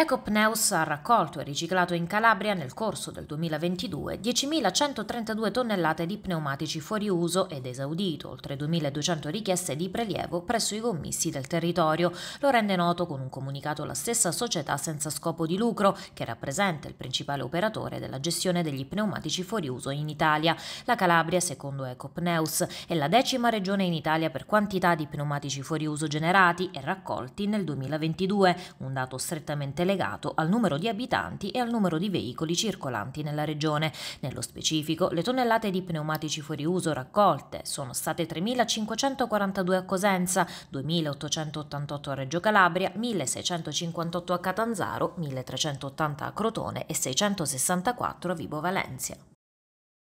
Ecopneus ha raccolto e riciclato in Calabria nel corso del 2022 10.132 tonnellate di pneumatici fuori uso ed esaudito oltre 2.200 richieste di prelievo presso i commissi del territorio. Lo rende noto con un comunicato la stessa società senza scopo di lucro, che rappresenta il principale operatore della gestione degli pneumatici fuori uso in Italia. La Calabria, secondo Ecopneus, è la decima regione in Italia per quantità di pneumatici fuori uso generati e raccolti nel 2022, un dato strettamente legato al numero di abitanti e al numero di veicoli circolanti nella regione. Nello specifico, le tonnellate di pneumatici fuori uso raccolte sono state 3.542 a Cosenza, 2.888 a Reggio Calabria, 1.658 a Catanzaro, 1.380 a Crotone e 664 a Vibo Valencia.